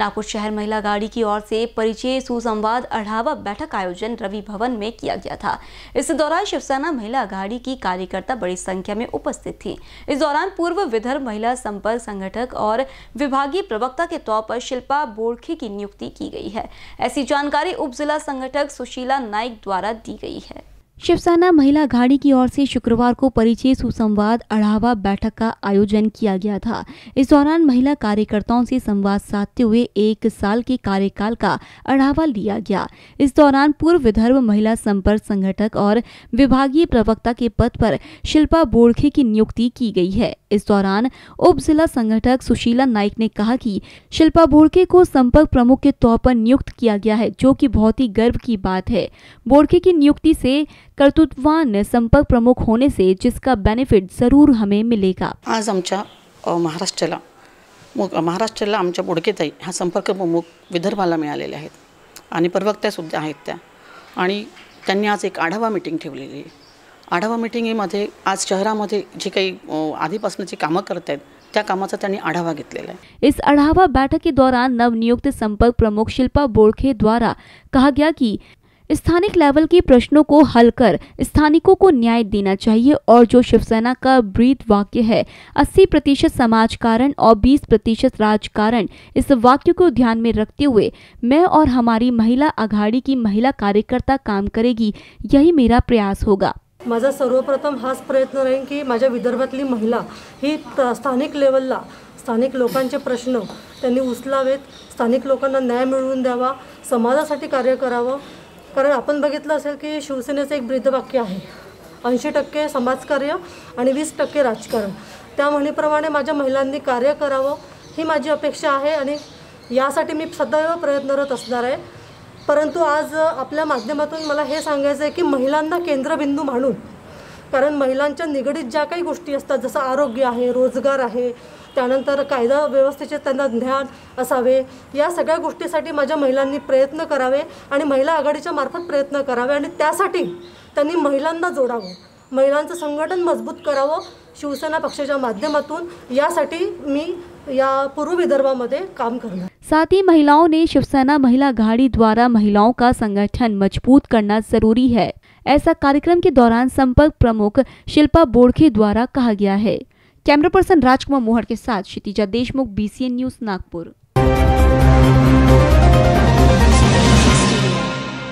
नागपुर शहर महिला गाड़ी की ओर से परिचय सुसंवाद अढ़ावा बैठक आयोजन रवि भवन में किया गया था इस दौरान शिवसेना महिला अघाड़ी की कार्यकर्ता बड़ी संख्या में उपस्थित थी इस दौरान पूर्व विदर्भ महिला संपर्क संगठक और विभागीय प्रवक्ता के तौर पर शिल्पा बोरखे की नियुक्ति की गई है ऐसी जानकारी उप जिला संगठक सुशीला नाइक द्वारा दी गई है शिवसेना महिला घाड़ी की ओर से शुक्रवार को परिचय सुसंवाद अढ़ावा बैठक का आयोजन किया गया था इस दौरान महिला कार्यकर्ताओं से संवाद साधते हुए एक साल के कार्यकाल का अढ़ावा लिया गया इस दौरान पूर्व विदर्भ महिला संपर्क संगठक और विभागीय प्रवक्ता के पद पर शिल्पा बोड़खे की नियुक्ति की गई है इस दौरान उप जिला संगठक सुशीला नाइक ने कहा कि शिल्पा बोड़के को संपर्क प्रमुख के तौर पर नियुक्त किया गया है जो कि बहुत ही गर्व की बात है बोड़के की नियुक्ति से कर्तृत्वान संपर्क प्रमुख होने से जिसका बेनिफिट जरूर हमें मिलेगा आज आमच्या महाराष्ट्र महाराष्ट्र आमच्या बोडकेताई ह्या संपर्क प्रमुख विदर्भाला मिला आहेत आणि प्रवक्त्यासुद्धा आज एक आढावा मीटिंग आढावा मधे आज मधे जी कहीं आधीपासन जी काम करते हैं इस अढ़ावा बैठक के दौरान नव नियुक्त संपर्क प्रमुख शिल्पा बोड़खे द्वारा कहा गया कि स्थानिक लेवल के प्रश्नों को हल कर स्थानिकों को न्याय देना चाहिए और जो शिवसेना का ब्रीद वाक्य है 80 प्रतिशत समाज कारण और 20 प्रतिशत राजकारण इस वाक्य को ध्यान में रखते हुए मैं और हमारी महिला अघाड़ी की महिला कार्यकर्ता काम करेगी यही मेरा प्रयास होगा माझा सर्वप्रथम हाच प्रयत्न राहील की माझ्या विदर्भातली महिला ही स्थानिक लेवलला स्थानिक लोकांचे प्रश्न त्यांनी उचलावेत स्थानिक लोकांना न्याय मिळवून द्यावा समाजासाठी कार्य करावं कारण आपण बघितलं असेल की शिवसेनेचं एक ब्रीदवाक्य आहे ऐंशी टक्के समाजकार्य आणि वीस टक्के राजकारण त्या म्हणीप्रमाणे माझ्या महिलांनी कार्य करावं ही माझी अपेक्षा आहे आणि यासाठी मी सदैव प्रयत्नरत असणार आहे परंतु आज आपल्या माध्यमातून मला हे सांगायचं आहे की महिलांना केंद्रबिंदू म्हणून कारण महिलांच्या निगडीत ज्या काही गोष्टी असतात जसं आरोग्य आहे रोजगार आहे त्यानंतर कायदा व्यवस्थेचे त्यांना ज्ञान असावे या सगळ्या गोष्टीसाठी माझ्या महिलांनी प्रयत्न करावे आणि महिला आघाडीच्या मार्फत प्रयत्न करावे आणि त्यासाठी त्यांनी महिलांना जोडावं महिलांचं संघटन मजबूत करावं शिवसेना पक्षाच्या माध्यमातून यासाठी मी या पूर्व विदर्भामध्ये काम करणार साथ ही महिलाओं ने शिवसेना महिला घाड़ी द्वारा महिलाओं का संगठन मजबूत करना जरूरी है ऐसा कार्यक्रम के दौरान संपर्क प्रमुख शिल्पा बोड़खे द्वारा कहा गया है कैमरा पर्सन राजकुमार मोहर के साथ क्षितिजा देशमुख बीसीएन न्यूज नागपुर